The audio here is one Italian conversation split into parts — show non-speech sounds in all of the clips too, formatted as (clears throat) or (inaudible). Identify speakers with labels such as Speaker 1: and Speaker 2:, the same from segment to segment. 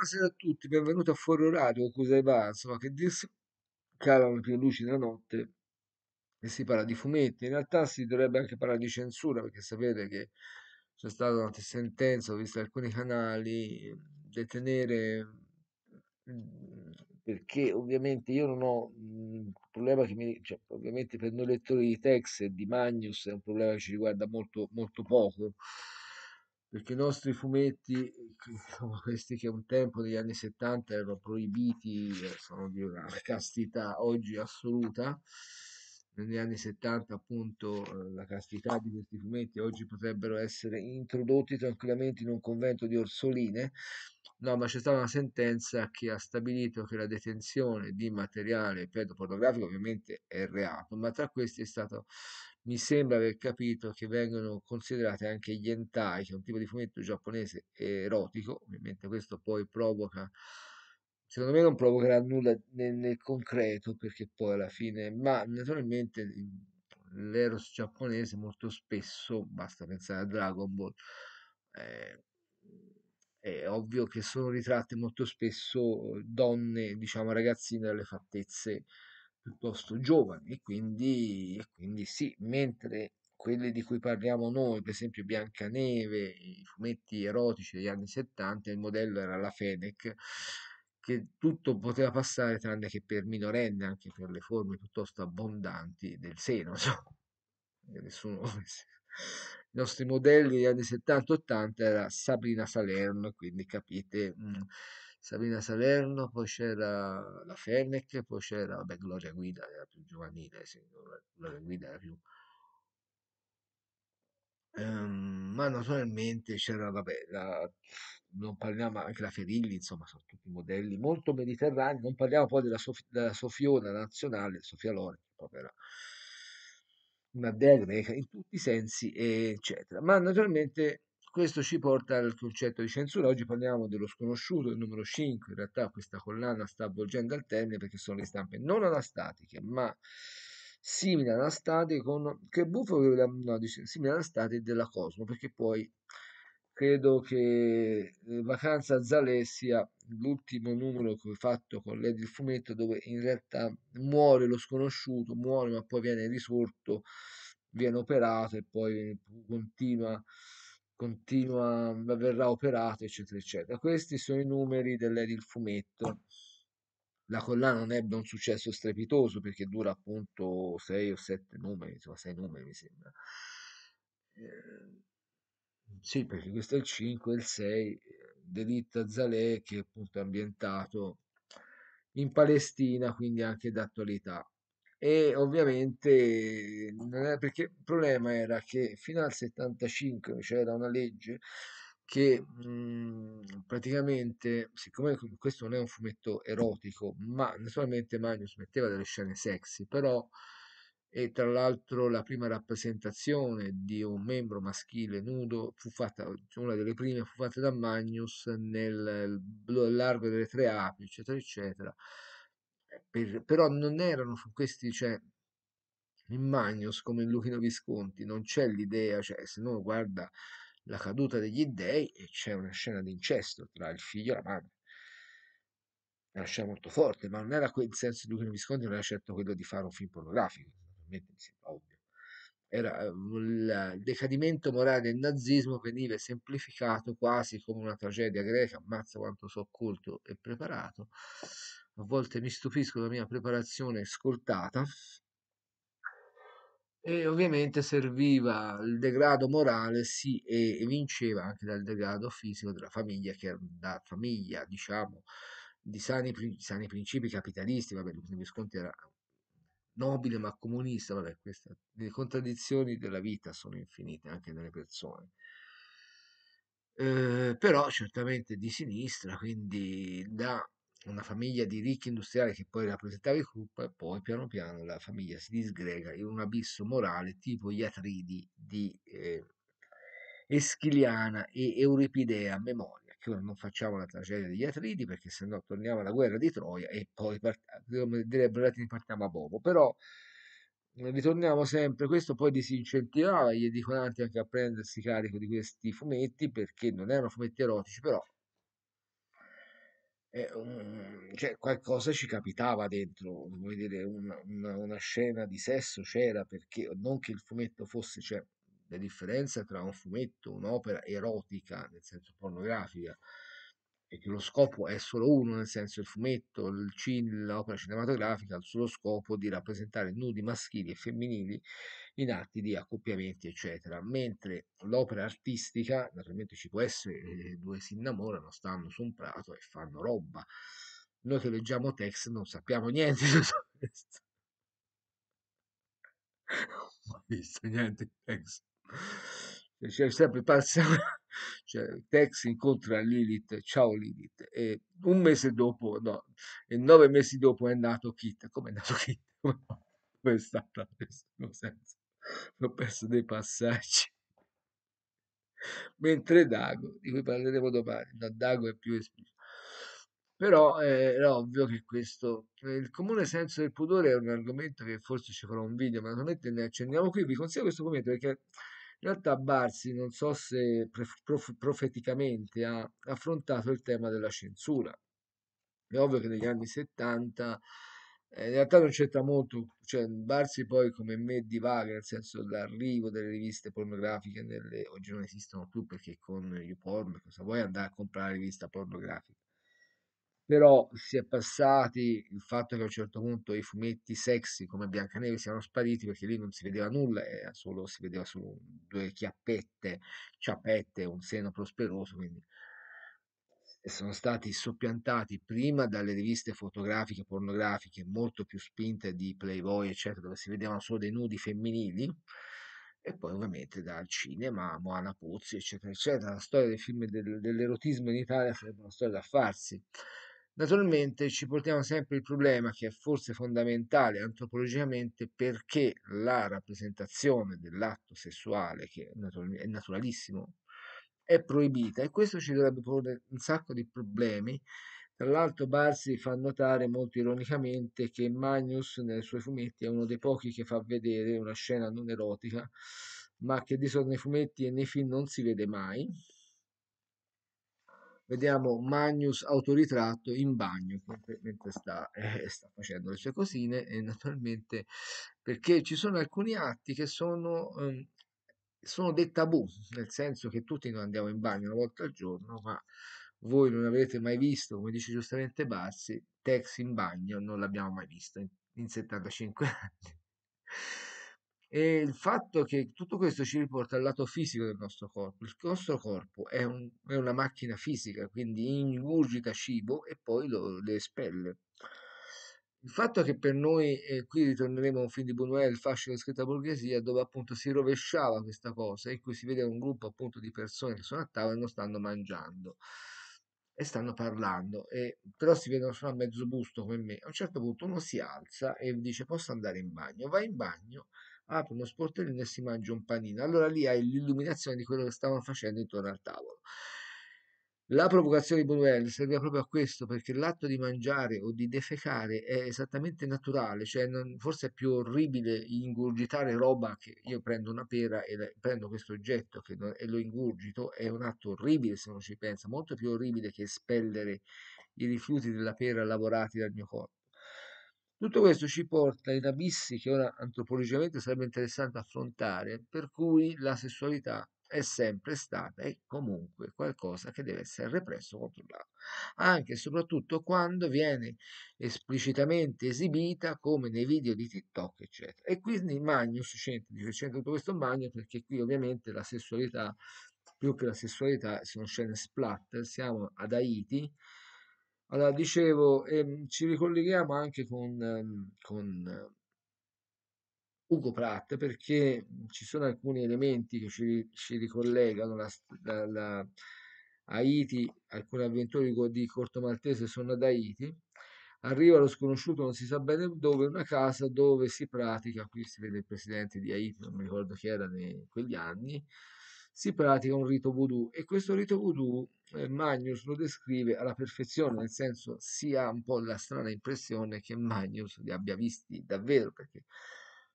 Speaker 1: Buonasera a tutti, benvenuti a Fuori Orario, cosa Insomma, che calano le prime luci della notte e si parla di fumetti. In realtà si dovrebbe anche parlare di censura, perché sapete che c'è stata una sentenza, ho visto alcuni canali, detenere, mhmm, perché ovviamente io non ho un mhmm, problema che mi... Cioè, ovviamente per noi lettori di Tex e di Magnus è un problema che ci riguarda molto, molto poco, perché i nostri fumetti, (laughs) questi che un tempo negli anni 70 erano proibiti, eh, sono di una (laughs) castità oggi assoluta, negli anni 70 appunto eh, la castità di questi fumetti oggi potrebbero essere introdotti tranquillamente in un convento di orsoline, no ma c'è stata una sentenza che ha stabilito che la detenzione di materiale pedopornografico ovviamente è reato, ma tra questi è stato mi sembra aver capito che vengono considerate anche gli hentai, che è un tipo di fumetto giapponese erotico, ovviamente questo poi provoca, secondo me non provocherà nulla nel, nel concreto, perché poi alla fine, ma naturalmente l'eros giapponese molto spesso, basta pensare a Dragon Ball, eh, è ovvio che sono ritratte molto spesso donne, diciamo ragazzine alle fattezze piuttosto giovani e quindi, e quindi sì, mentre quelle di cui parliamo noi, per esempio Biancaneve, i fumetti erotici degli anni 70, il modello era la Fenech, che tutto poteva passare tranne che per minorenne, anche per le forme piuttosto abbondanti del seno. Nessuno... I nostri modelli degli anni 70-80 era Sabrina Salerno, quindi capite... Mh, Sabina Salerno, poi c'era la Fennec, poi c'era vabbè, Gloria Guida, era più giovanile, sì, Gloria Guida era più... Um, ma naturalmente c'era, vabbè, la, non parliamo anche la Ferilli, insomma, sono tutti modelli molto mediterranei, non parliamo poi della, Sof- della Sofiona nazionale, Sofia Loren, che proprio era una dea greca in tutti i sensi, eccetera. Ma naturalmente questo ci porta al concetto di censura. Oggi parliamo dello sconosciuto, il numero 5. In realtà questa collana sta avvolgendo al termine perché sono le stampe non anastatiche, ma simili anastatiche con... Che buffo che no, dice, simili anastatiche della Cosmo, perché poi credo che eh, Vacanza a Zale sia l'ultimo numero che ho fatto con Lady del fumetto dove in realtà muore lo sconosciuto, muore ma poi viene risorto, viene operato e poi continua continua, verrà operato, eccetera, eccetera. Questi sono i numeri dell'Edil Fumetto. La collana non ebbe un successo strepitoso perché dura appunto 6 o 7 numeri, insomma 6 numeri mi sembra. Eh, sì, perché questo è il 5 e il 6, Delitta Zalè che è appunto ambientato in Palestina, quindi anche d'attualità e ovviamente perché il problema era che fino al 75 cioè c'era una legge che mh, mhmm, praticamente, siccome questo non è un fumetto erotico, ma naturalmente Magnus metteva delle scene sexy, però e tra l'altro la prima rappresentazione di un membro maschile nudo fu fatta, una delle prime fu fatta da Magnus nel largo delle tre api, eccetera, eccetera per, però non erano su questi, cioè, in Magnus come in Luchino Visconti non c'è l'idea, cioè, se uno guarda la caduta degli dèi e c'è una scena di incesto tra il figlio e la madre. È una scena molto forte, ma non era quel senso di Luchino Visconti, non era certo quello di fare un film pornografico, naturalmente mi sembra ovvio. Era, ehm, il decadimento morale del nazismo veniva semplificato quasi come una tragedia greca, ammazza quanto so occulto e preparato, a volte mi stupisco della mia preparazione scoltata e ovviamente serviva il degrado morale sì, e vinceva anche dal degrado fisico della famiglia che era una famiglia diciamo di sani, sani principi capitalisti vabbè Visconti era nobile ma comunista vabbè queste le contraddizioni della vita sono infinite anche nelle persone eh, però certamente di sinistra quindi da una famiglia di ricchi industriali che poi rappresentava il gruppo e poi piano piano la famiglia si disgrega in un abisso morale tipo gli atridi di eh, Eschiliana e Euripidea a memoria, che ora non facciamo la tragedia degli atridi perché sennò torniamo alla guerra di Troia e poi part- come direbbero i latini partiamo a Bobo, però eh, ritorniamo sempre, questo poi disincentivava gli edicolanti anche a prendersi carico di questi fumetti perché non erano fumetti erotici, però eh, cioè, qualcosa ci capitava dentro, vuol dire, una, una, una, scena di sesso c'era perché non che il fumetto fosse, cioè, la differenza tra un fumetto, un'opera erotica, nel senso pornografica, e che lo scopo è solo uno, nel senso il fumetto, il cin- l'opera cinematografica ha il solo scopo di rappresentare nudi maschili e femminili in atti di accoppiamenti, eccetera, mentre l'opera artistica, naturalmente ci può essere, eh, due si innamorano, stanno su un prato e fanno roba. Noi che leggiamo text non sappiamo (laughs) niente su questo. Non ho visto niente di text. Cioè, c'è sempre passato. Cioè, Tex incontra Lilith, ciao Lilith, e un mese dopo, no, e nove mesi dopo è nato Kit. Come è nato Kit? (laughs) Come è stata questa Ho perso dei passaggi. Mentre Dago, di cui parleremo domani, no, Dago è più esplicito però eh, è ovvio che questo eh, il comune senso del pudore è un argomento che forse ci farò un video ma naturalmente ne accendiamo qui vi consiglio questo commento perché in realtà Barsi, non so se profeticamente, ha affrontato il tema della censura. È ovvio che negli anni 70 eh, in realtà non c'entra molto, cioè Barsi poi come me divaga, nel senso l'arrivo delle riviste pornografiche nelle, oggi non esistono più perché con YouPorn cosa vuoi andare a comprare la rivista pornografica? però si è passati il fatto che a un certo punto i fumetti sexy come Biancaneve siano spariti perché lì non si vedeva nulla, eh, solo, si vedeva solo due chiappette, ciapette, un seno prosperoso, quindi sono stati soppiantati prima dalle riviste fotografiche pornografiche molto più spinte di Playboy, eccetera, dove si vedevano solo dei nudi femminili, e poi ovviamente dal cinema, Moana Pozzi, eccetera, eccetera. La storia dei film del, dell'erotismo in Italia sarebbe una storia da farsi. Naturalmente ci portiamo sempre il problema che è forse fondamentale antropologicamente perché la rappresentazione dell'atto sessuale, che è naturalissimo, è proibita e questo ci dovrebbe porre un sacco di problemi. Tra l'altro Barsi fa notare molto ironicamente che Magnus nei suoi fumetti è uno dei pochi che fa vedere una scena non erotica, ma che di solito nei fumetti e nei film non si vede mai, vediamo Magnus autoritratto in bagno mentre sta, eh, eh, sta, facendo le sue cosine e naturalmente perché ci sono alcuni atti che sono, eh, sono dei tabù, nel senso che tutti noi andiamo in bagno una volta al giorno, ma voi non avrete mai visto, come dice giustamente Bassi, Tex in bagno non l'abbiamo mai visto in, in 75 (laughs) anni. E il fatto che tutto questo ci riporta al lato fisico del nostro corpo. Il nostro corpo è, un, è una macchina fisica, quindi ingurgita cibo e poi lo, le espelle. Il fatto che per noi, e qui ritorneremo a un film di Buñuel, il fascino della scritta borghesia, dove appunto si rovesciava questa cosa, in cui si vede un gruppo appunto di persone che sono a tavola e non stanno mangiando e stanno parlando, e, però si vedono solo a mezzo busto come me. A un certo punto uno si alza e dice: Posso andare in bagno? Va in bagno, apre uno sportellino e si mangia un panino. Allora lì hai l'illuminazione di quello che stavano facendo intorno al tavolo. La provocazione di Bunuel serviva proprio a questo, perché l'atto di mangiare o di defecare è esattamente naturale, cioè non, forse è più orribile ingurgitare roba che io prendo una pera e la, prendo questo oggetto non, e lo ingurgito, è un atto orribile se non ci pensa, molto più orribile che espellere i rifiuti della pera lavorati dal mio corpo. Tutto questo ci porta in abissi che ora antropologicamente sarebbe interessante affrontare, per cui la sessualità è sempre stata e comunque qualcosa che deve essere represso o controllato, anche e soprattutto quando viene esplicitamente esibita come nei video di TikTok, eccetera. E quindi Magnus c'entra, c'entra tutto questo Magnus perché qui ovviamente la sessualità, più che la sessualità, sono scene splatter, siamo ad Haiti, allora, dicevo, ehm, ci ricolleghiamo anche con, ehm, con Ugo Pratt perché ci sono alcuni elementi che ci, ci ricollegano. La, la, la, Haiti, alcune avventure di Corto Maltese sono ad Haiti. Arriva lo sconosciuto, non si sa bene dove, una casa dove si pratica, qui si vede il presidente di Haiti, non mi ricordo chi era in quegli anni, si pratica un rito voodoo e questo rito voodoo eh, Magnus lo descrive alla perfezione, nel senso si ha un po' la strana impressione che Magnus li abbia visti davvero, perché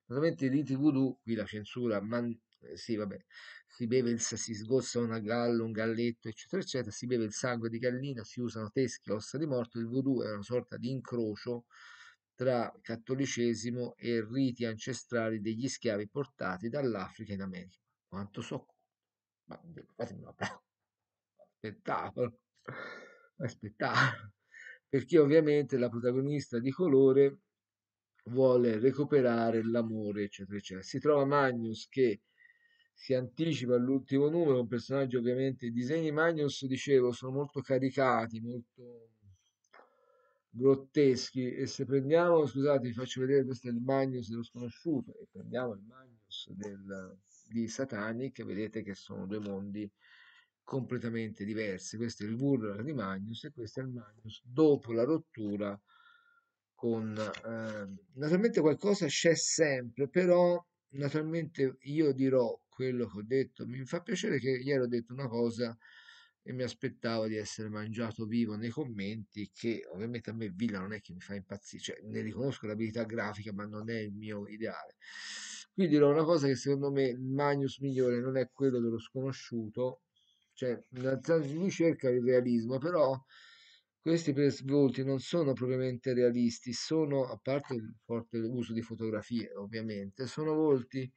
Speaker 1: naturalmente i riti voodoo, qui la censura, man- eh, sì, vabbè, si beve il, si sgozza una gallo, un galletto, eccetera, eccetera, si beve il sangue di gallina, si usano teschi, ossa di morto, il voodoo è una sorta di incrocio tra cattolicesimo e riti ancestrali degli schiavi portati dall'Africa in America. Quanto so ma fatemi un applauso spettacolo spettacolo perché ovviamente la protagonista di colore vuole recuperare l'amore eccetera eccetera si trova Magnus che si anticipa all'ultimo numero un personaggio ovviamente i disegni Magnus dicevo sono molto caricati molto grotteschi e se prendiamo scusate vi faccio vedere questo è il Magnus dello sconosciuto e prendiamo il Magnus del di Satanic, vedete che sono due mondi completamente diversi. Questo è il Burla di Magnus e questo è il Magnus dopo la rottura con... Eh, naturalmente qualcosa c'è sempre, però naturalmente io dirò quello che ho detto. Mi fa piacere che ieri ho detto una cosa e mi aspettavo di essere mangiato vivo nei commenti, che ovviamente a me Villa non è che mi fa impazzire, cioè ne riconosco l'abilità grafica, ma non è il mio ideale. Qui dirò una cosa che secondo me il Magnus migliore non è quello dello sconosciuto, cioè lui cerca il realismo, però questi volti non sono propriamente realisti, sono, a parte il forte uso di fotografie ovviamente, sono volti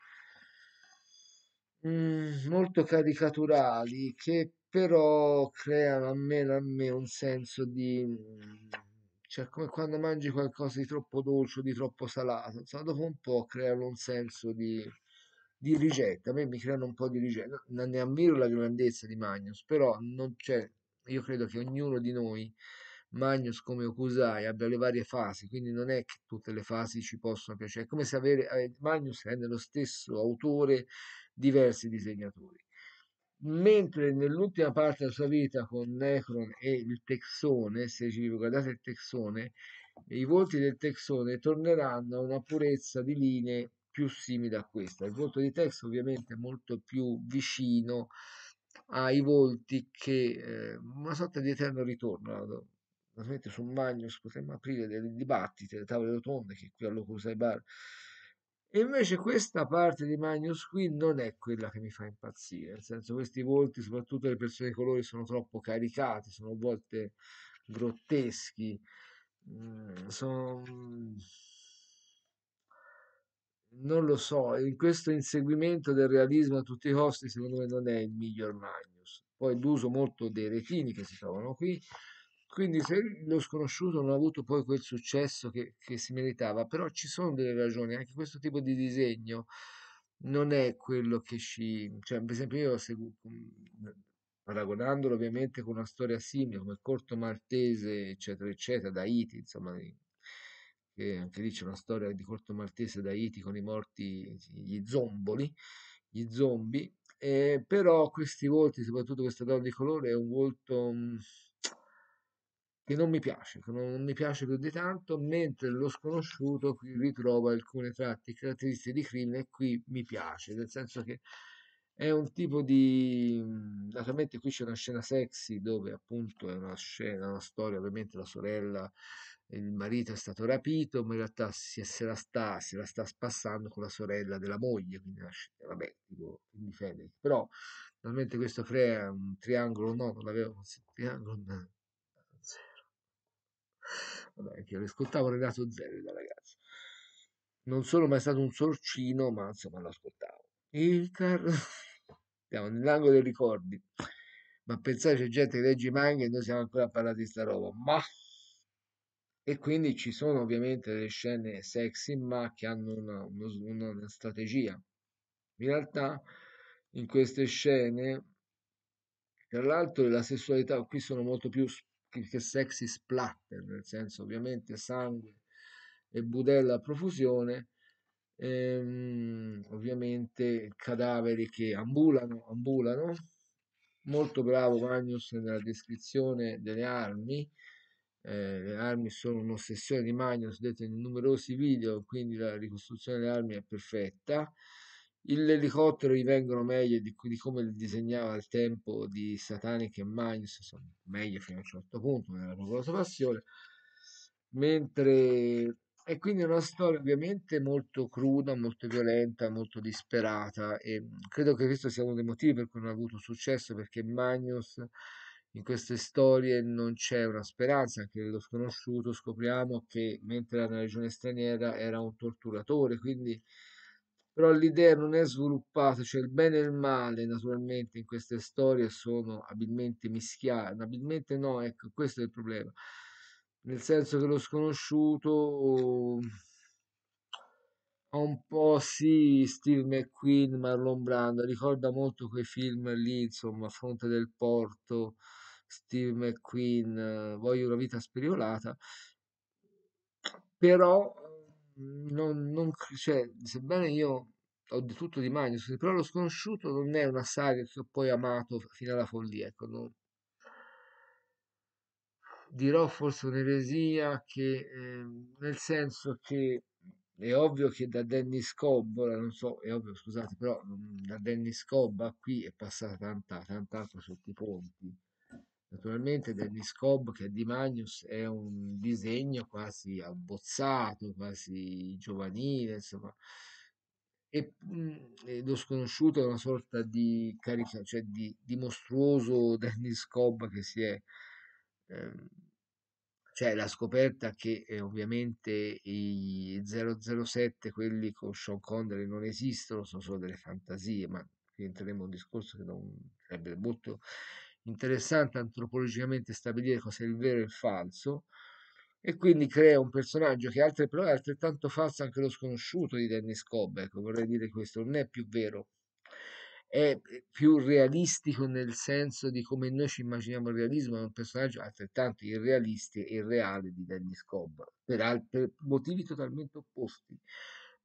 Speaker 1: mm, molto caricaturali che però creano a me, a me un senso di cioè come quando mangi qualcosa di troppo dolce o di troppo salato, insomma dopo un po' creano un senso di, di rigetta, a me mi creano un po' di rigetta, non ne ammiro la grandezza di Magnus, però non c'è, cioè, io credo che ognuno di noi, Magnus come Okusai, abbia le varie fasi, quindi non è che tutte le fasi ci possono piacere, è come se avere, eh, Magnus è nello stesso autore diversi disegnatori mentre nell'ultima parte della sua vita con Necron e il Texone, se ci ricordate il Texone, i volti del Texone torneranno a una purezza di linee più simile a questa. Il volto di Tex ovviamente è molto più vicino ai volti che eh, una sorta di eterno ritorno. Naturalmente su Magnus potremmo aprire delle dibattiti, le tavole rotonde che qui Locus Bar e invece questa parte di Magnus qui non è quella che mi fa impazzire, nel senso questi volti, soprattutto le persone di colore, sono troppo caricati, sono a volte grotteschi, mm, sono... Mm, non lo so, questo inseguimento del realismo a tutti i costi secondo me non è il miglior Magnus. Poi l'uso molto dei retini che si trovano qui, quindi se lo sconosciuto non ha avuto poi quel successo che, che si meritava, però ci sono delle ragioni, anche questo tipo di disegno non è quello che ci... Cioè, per esempio io seguo, mm, paragonandolo ovviamente con una storia simile come Corto Maltese, eccetera, eccetera, da Haiti, insomma, che anche lì c'è una storia di Corto Maltese da Haiti con i morti, gli zomboli, gli zombie, eh, però questi volti, soprattutto questa donna di colore, è un volto... Mh, mm, che non mi piace, che non mi piace più di tanto, mentre lo sconosciuto qui ritrova alcune tratti caratteristiche di crimine e qui mi piace, nel senso che è un tipo di... Mhmm, naturalmente qui c'è una scena sexy dove appunto è una scena, una storia, ovviamente la sorella, il marito è stato rapito, ma in realtà si, se la sta, se la sta spassando con la sorella della moglie, quindi una scena, vabbè, tipo, quindi Federic. Però naturalmente questo crea un triangolo, no, non l'avevo, triangolo, no Vabbè, che ascoltavo Renato Zero da ragazzo. Non sono mai stato un sorcino, ma insomma lo ascoltavo. Il carro... (laughs) Siamo nell'angolo dei ricordi. Ma pensate, c'è gente che legge i manga e noi siamo ancora a parlare di sta roba. Ma... E quindi ci sono ovviamente delle scene sexy, ma che hanno una, una, una strategia. In realtà, in queste scene, tra l'altro, la sessualità, qui sono molto più che sexy splatter, nel senso ovviamente sangue e budella a profusione, ehm, ovviamente cadaveri che ambulano, ambulano. Molto bravo Magnus nella descrizione delle armi, eh, le armi sono un'ossessione di Magnus, detta in numerosi video, quindi la ricostruzione delle armi è perfetta. L'elicottero gli vengono meglio di, di, come li disegnava al tempo di Satanic e Minds, insomma, meglio fino a un certo punto, nella propria passione. Mentre è quindi una storia ovviamente molto cruda, molto violenta, molto disperata e credo che questo sia uno dei motivi per cui non ha avuto successo perché Magnus in queste storie non c'è una speranza, anche nello sconosciuto scopriamo che mentre era una regione straniera era un torturatore, quindi però l'idea non è sviluppata, cioè il bene e il male naturalmente in queste storie sono abilmente mischiati, abilmente no, ecco, questo è il problema, nel senso che lo sconosciuto ha un po' sì Steve McQueen, Marlon Brando, ricorda molto quei film lì, insomma, Fronte del Porto, Steve McQueen, Voglio una vita speriolata, però Mhmm, non, non cioè, sebbene io ho di tutto di Magnus, però lo sconosciuto non è una saga che ho poi amato fino alla follia, ecco, non... dirò forse un'eresia che eh, nel senso che è ovvio che da Dennis Cobb, ora non so, è ovvio, scusate, però mhmm, da Dennis Cobb qui è passata tanta, tanta acqua sotto i ponti Naturalmente Dennis Cobb che è di Magnus è un disegno quasi abbozzato, quasi giovanile, insomma. E, mm, e lo sconosciuto è una sorta di, carica, cioè di, di mostruoso (laughs) Dennis Cobb che si è... Ehm, cioè la scoperta che eh, ovviamente i 007, quelli con Sean Connery non esistono, sono solo delle fantasie, ma qui entreremo in un discorso che non sarebbe molto interessante antropologicamente stabilire cosa è il vero e il falso, e quindi crea un personaggio che altre, però è altrettanto falso anche lo sconosciuto di Dennis Cobb, ecco, vorrei dire questo, non è più vero, è eh, più realistico nel senso di come noi ci immaginiamo il realismo, è un personaggio altrettanto irrealisti e irreale di Dennis Cobb, per, al- per motivi totalmente opposti.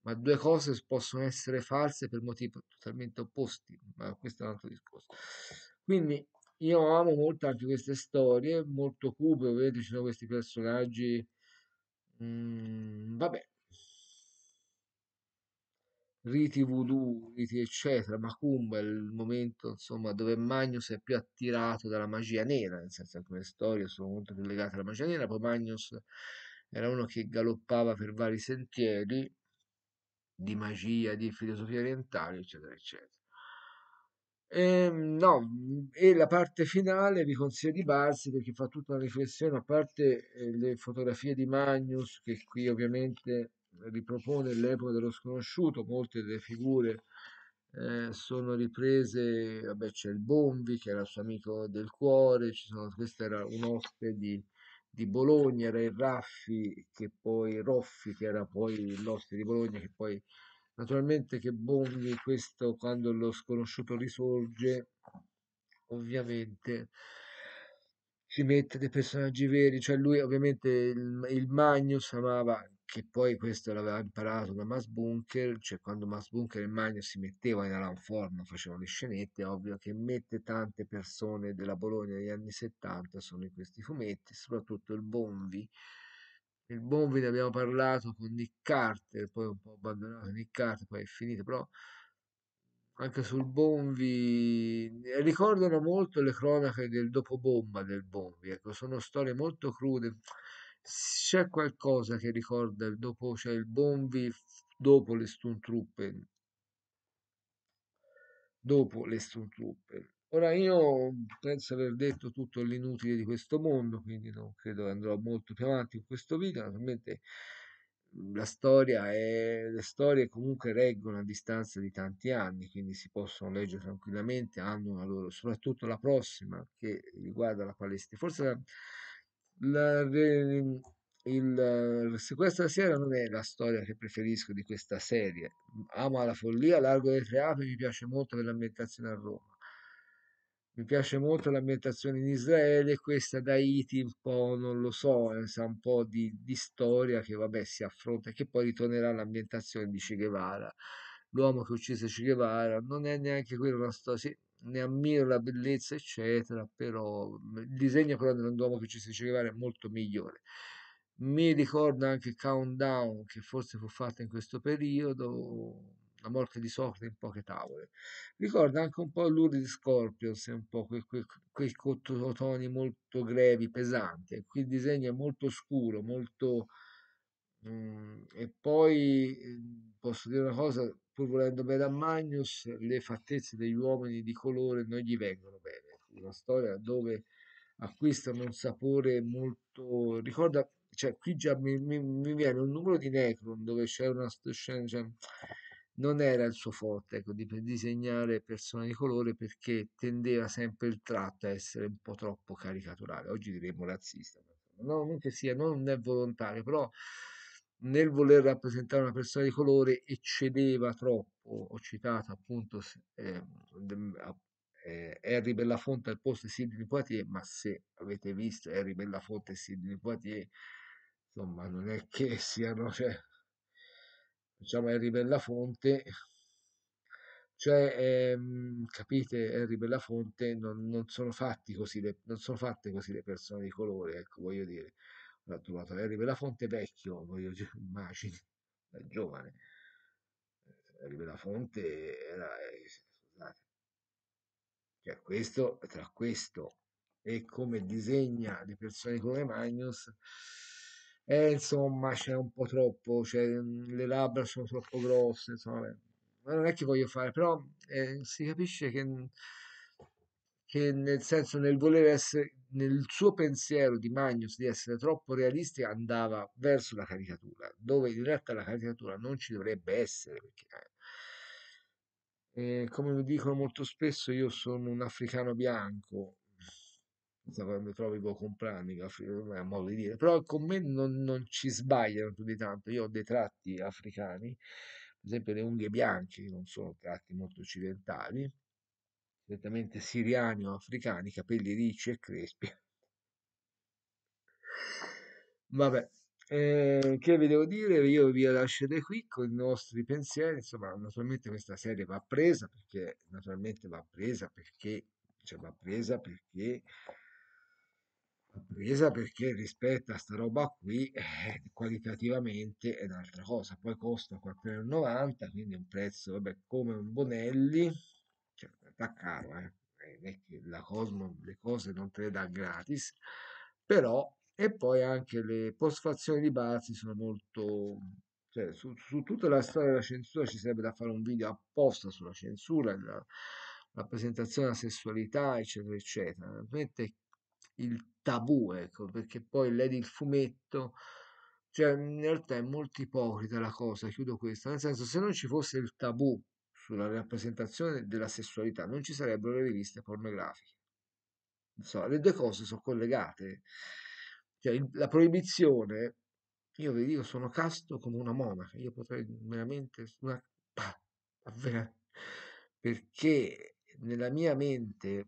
Speaker 1: Ma due cose possono essere false per motivi totalmente opposti, ma questo è un altro discorso. Quindi io amo molto anche queste storie, molto cupe, vedete ci sono questi personaggi. Mm, vabbè, riti voodoo, riti eccetera, Macumba è il momento insomma dove Magnus è più attirato dalla magia nera, nel senso che le storie sono molto più legate alla magia nera, poi Magnus era uno che galoppava per vari sentieri di magia, di filosofia orientale, eccetera, eccetera. E, ehm, no, mhmm, e la parte finale vi consiglio di Barsi perché fa tutta una riflessione, a parte eh, le fotografie di Magnus, che qui ovviamente ripropone l'epoca dello sconosciuto, molte delle figure eh, sono riprese, vabbè c'è il Bombi che era il suo amico del cuore, ci sono, questo era un oste di, di Bologna, era il Raffi che poi, Roffi che era poi l'oste di Bologna che poi Naturalmente che Bonghi, questo quando lo sconosciuto risorge, ovviamente ci mette dei personaggi veri, cioè lui ovviamente il, il Magnus amava, che poi questo l'aveva imparato da Mass Bunker, cioè quando Mass Bunker e Magnus si mettevano in Forno, facevano le scenette, è ovvio che mette tante persone della Bologna degli anni 70 sono in questi fumetti, soprattutto il Bonvi, il Bonvi ne abbiamo parlato con Nick Carter, poi un po' abbandonato Nick Carter, poi è finito, però anche sul Bonvi eh, ricordano molto le cronache del dopobomba del Bonvi, ecco, sono storie molto crude. C'è qualcosa che ricorda il dopo, cioè il Bonvi dopo le Stuntruppen, dopo le Stuntruppen. Ora io penso aver detto tutto l'inutile di questo mondo, quindi non credo che andrò molto più avanti in questo video, naturalmente mhmm, la storia è, le storie comunque reggono a distanza di tanti anni, quindi si possono leggere tranquillamente, hanno una loro, soprattutto la prossima che riguarda la Palestina. Forse la, la il, il sequestro della sera non è la storia che preferisco di questa serie. Amo la follia, largo dei tre api, mi piace molto per l'ambientazione a Roma mi piace molto l'ambientazione in Israele, questa da Haiti un po' non lo so, è un po' di, di storia che vabbè si affronta e che poi ritornerà all'ambientazione di Che Guevara. L'uomo che uccise Che Guevara non è neanche quello una storia, sì, ne ammiro la bellezza eccetera, però il disegno però dell'uomo che uccise Che Guevara è molto migliore. Mi ricorda anche Countdown che forse fu fatto in questo periodo, la morte di Socle in poche tavole. Ricorda anche un po' l'Uri di Scorpios, un po' quei, quei, quei toni molto grevi, pesanti. Qui ecco, il disegno è molto scuro, molto... Mm, e poi ehm, posso dire una cosa, pur volendo bene a Magnus, le fattezze degli uomini di colore non gli vengono bene. Ecco, una storia dove acquistano un sapore molto... ricorda cioè qui già mi, mi, mi, viene un numero di Necron dove c'è una scena, cioè, non era il suo forte, ecco, di disegnare persone di colore perché tendeva sempre il tratto a essere un po' troppo caricaturale. Oggi diremmo razzista, no, non che sia, non è volontario, però nel voler rappresentare una persona di colore eccedeva troppo. Ho citato appunto ehm, eh, eh, Harry Bellafonte al posto di Sidney Poitier, ma se avete visto Harry Bellafonte e Sidney Poitier, insomma, non è che siano... Cioè, diciamo Harry Bellafonte, cioè ehm, capite Harry Bellafonte non, non, sono fatti così le, non sono fatte così le persone di colore, ecco voglio dire, ho trovato Harry Bellafonte vecchio, voglio dire, (laughs) immagini, giovane, Harry eh, Bellafonte era, eh, scusate, cioè questo, tra questo e come disegna le persone di colore Magnus, e eh, insomma c'è un po' troppo, cioè, mhmm, le labbra sono troppo grosse, insomma non è che voglio fare, però, ehm, si capisce che mhmm, che nel senso, nel voler essere nel suo pensiero di Magnus di essere troppo realisti andava verso la caricatura, dove in realtà la caricatura non ci dovrebbe essere, perché ehm, come mi dicono molto spesso io sono un africano bianco, quando trovi può comprarmi, è un modo di dire, però con me non, non, ci sbagliano più di tanto, io ho dei tratti africani, per esempio le unghie bianche, che non sono tratti molto occidentali, prettamente siriani o africani, capelli ricci e crespi. Vabbè, eh, che vi devo dire? Io vi lascerei qui con i nostri pensieri, insomma, naturalmente questa serie va presa perché, naturalmente va presa perché, cioè va presa perché presa perché rispetto a sta roba qui eh, qualitativamente è un'altra cosa poi costa 4,90 euro quindi un prezzo vabbè, come un Bonelli cioè in realtà caro eh. è che la Cosmo le cose non te le dà gratis però e poi anche le posfazioni di Bazzi sono molto cioè, su, su, tutta la storia della censura ci sarebbe da fare un video apposta sulla censura la, la presentazione della sessualità eccetera eccetera veramente il tabù, ecco, perché poi lei il fumetto, cioè in realtà è molto ipocrita la cosa, chiudo questo, nel senso se non ci fosse il tabù sulla rappresentazione della sessualità non ci sarebbero le riviste pornografiche. Insomma, le due cose sono collegate. Cioè, la proibizione, io vi dico, sono casto come una monaca, io potrei veramente... Una, (clears throat) perché nella mia mente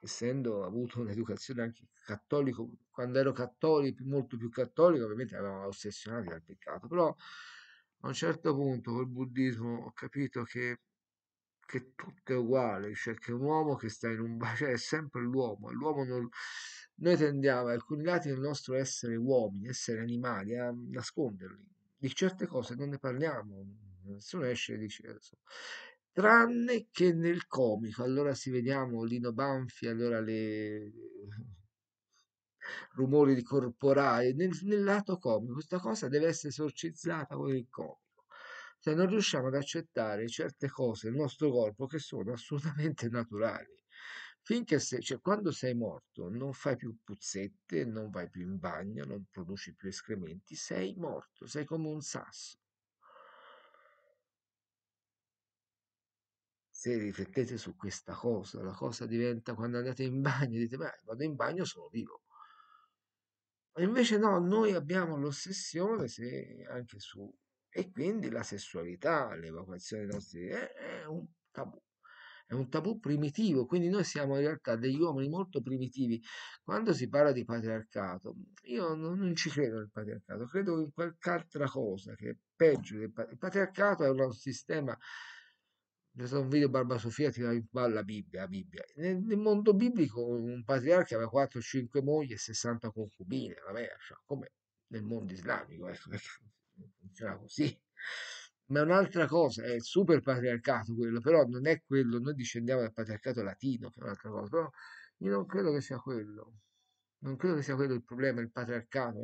Speaker 1: essendo avuto (laughs) un'educazione anche cattolica, quando ero cattolico, molto più cattolico, ovviamente eravamo ossessionati dal peccato, però a un certo punto col buddismo ho capito che, che tutto è uguale, cioè che un uomo che sta in un bacio è sempre l'uomo, l'uomo non... Noi tendiamo, a alcuni lati del nostro essere uomini, essere animali, a nasconderli. Di certe cose non ne parliamo, nessuno esce e dice... Insomma tranne che nel comico. Allora si vediamo Lino Banfi, allora le rumori di corporale, nel, nel, lato comico. Questa cosa deve essere esorcizzata con il comico. Cioè non riusciamo ad accettare certe cose nel nostro corpo che sono assolutamente naturali. Finché se, cioè, quando sei morto non fai più puzzette, non vai più in bagno, non produci più escrementi, sei morto, sei come un sasso se riflettete su questa cosa, la cosa diventa quando andate in bagno, dite, beh, vado in bagno, sono vivo. E invece no, noi abbiamo l'ossessione se anche su... E quindi la sessualità, l'evacuazione dei nostri... È, è un tabù. È un tabù primitivo, quindi noi siamo in realtà degli uomini molto primitivi. Quando si parla di patriarcato, io non, non ci credo nel patriarcato, credo in qualche altra cosa che è peggio. Il patriarcato è un sistema c'è stato un video Barba Sofia tirava in palla Bibbia, Bibbia. Nel, nel, mondo biblico un patriarca aveva 4-5 mogli e 60 concubine, vabbè, cioè, come nel mondo islamico, eh, (laughs) funziona così. Ma un'altra cosa, è il super patriarcato quello, però non è quello, noi discendiamo dal patriarcato latino, che è un'altra cosa, però io non credo che sia quello, non credo che sia quello il problema, il patriarcato,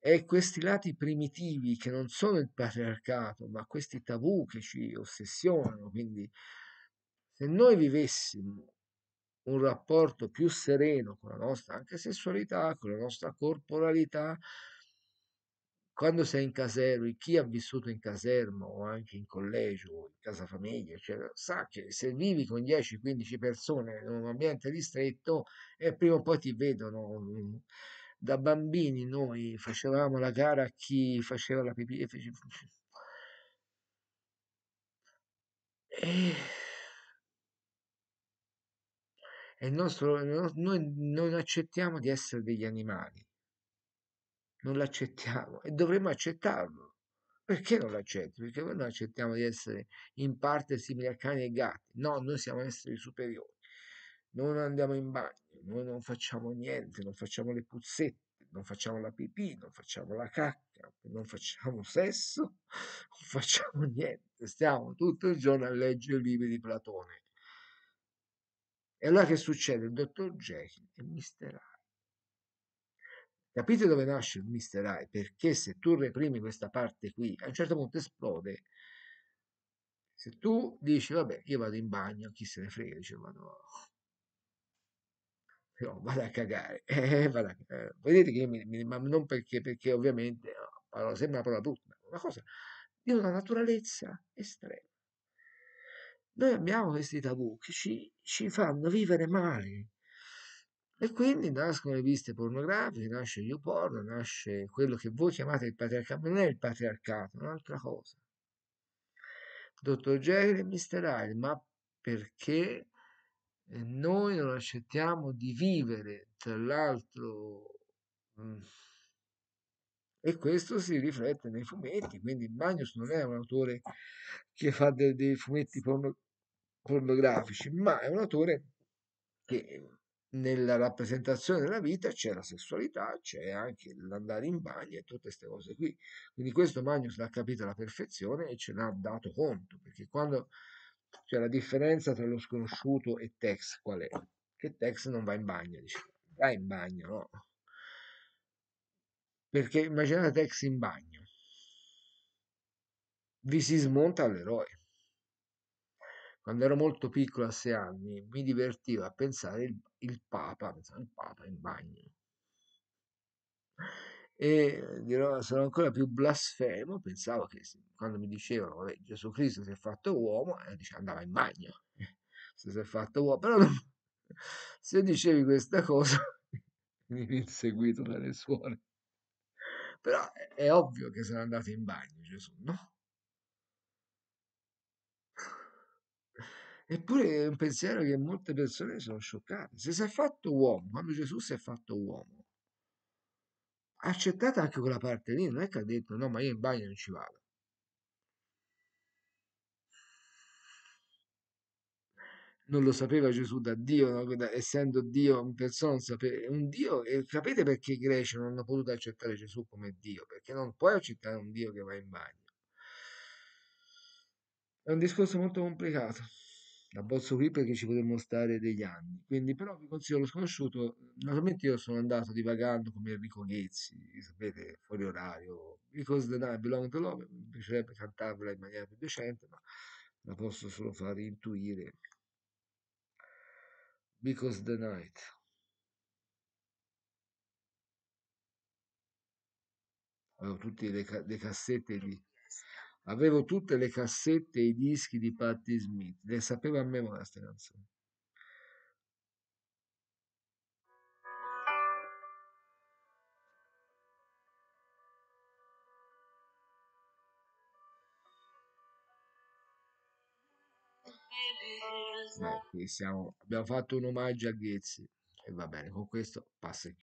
Speaker 1: e questi lati primitivi che non sono il patriarcato, ma questi tabù che ci ossessionano, quindi se noi vivessimo un rapporto più sereno con la nostra anche sessualità, con la nostra corporalità, quando sei in caserma, chi ha vissuto in caserma o anche in collegio in casa famiglia, eccetera, sa che se vivi con 10-15 persone in un ambiente ristretto, eh, prima o poi ti vedono mm, da bambini noi facevamo la gara a chi faceva la pipì e fece... E... e nostro, noi non accettiamo di essere degli animali, non l'accettiamo e dovremmo accettarlo. Perché non l'accetti? Perché noi non accettiamo di essere in parte simili a cani e gatti. No, noi siamo esseri superiori non andiamo in bagno, noi non facciamo niente, non facciamo le puzzette, non facciamo la pipì, non facciamo la cacca, non facciamo sesso, (laughs) non facciamo niente, stiamo tutto il giorno a leggere i libri di Platone. E allora che succede? Il dottor Jekyll e Mr. Hyde. Capite dove nasce il Mr. Hyde? Perché se tu reprimi questa parte qui, a un certo punto esplode. Se tu dici, vabbè, io vado in bagno, chi se ne frega, dice, vado No, vado a cagare. (laughs) Eh, vado a cagare. Eh, vedete che io mi, mi, ma non perché, perché ovviamente no, sembra una parola brutta, una cosa di una naturalezza estrema. Noi abbiamo questi tabù che ci, ci fanno vivere male. E quindi nascono le viste pornografiche, nasce porn, nasce quello che voi chiamate il patriarcato, non è il patriarcato, è un'altra cosa. Dottor Jekyll e Mr. Hyde, ma perché e noi non accettiamo di vivere tra l'altro mm, e questo si riflette nei fumetti quindi Magnus non è un autore che fa dei, dei fumetti porno, pornografici ma è un autore che nella rappresentazione della vita c'è la sessualità, c'è anche l'andare in bagno e tutte queste cose qui. Quindi questo Magnus l'ha capito alla perfezione e ce l'ha dato conto, perché quando cioè la differenza tra lo sconosciuto e Tex qual è? Che Tex non va in bagno, dice, va in bagno, no? Perché immaginate Tex in bagno, vi si smonta l'eroe. Quando ero molto piccolo, a sei anni, mi divertivo a pensare il, il Papa, pensavo il Papa in bagno e dirò, sono ancora più blasfemo, pensavo che quando mi dicevano vabbè, Gesù Cristo si è fatto uomo, eh, dice, andava in bagno, (laughs) se si è fatto uomo, però non... (laughs) se dicevi questa cosa (laughs) venivi inseguito dalle suore. Però è ovvio che sono andato in bagno Gesù, no? Eppure è un pensiero che molte persone sono scioccate. Se si è fatto uomo, quando Gesù si è fatto uomo, accettata anche quella parte lì, non è che ha detto no, ma io in bagno non ci vado. Non lo sapeva Gesù da Dio, no? essendo Dio in persona, un Dio, e capite perché i greci non hanno potuto accettare Gesù come Dio, perché non puoi accettare un Dio che va in bagno. È un discorso molto complicato la bozzo qui perché ci potremmo stare degli anni. Quindi, però, vi consiglio lo sconosciuto. Naturalmente, io sono andato divagando come Enrico Ghezzi, sapete, fuori orario. Because the night belongs to love, mi piacerebbe cantarvela in maniera più decente, ma la posso solo far intuire. Because the night. Avevo tutte le, ca le cassette di Avevo tutte le cassette e i dischi di Patti Smith, le sapevo a me memoria queste canzoni. Beh, siamo, abbiamo fatto un omaggio a Ghezzi e va bene, con questo passa il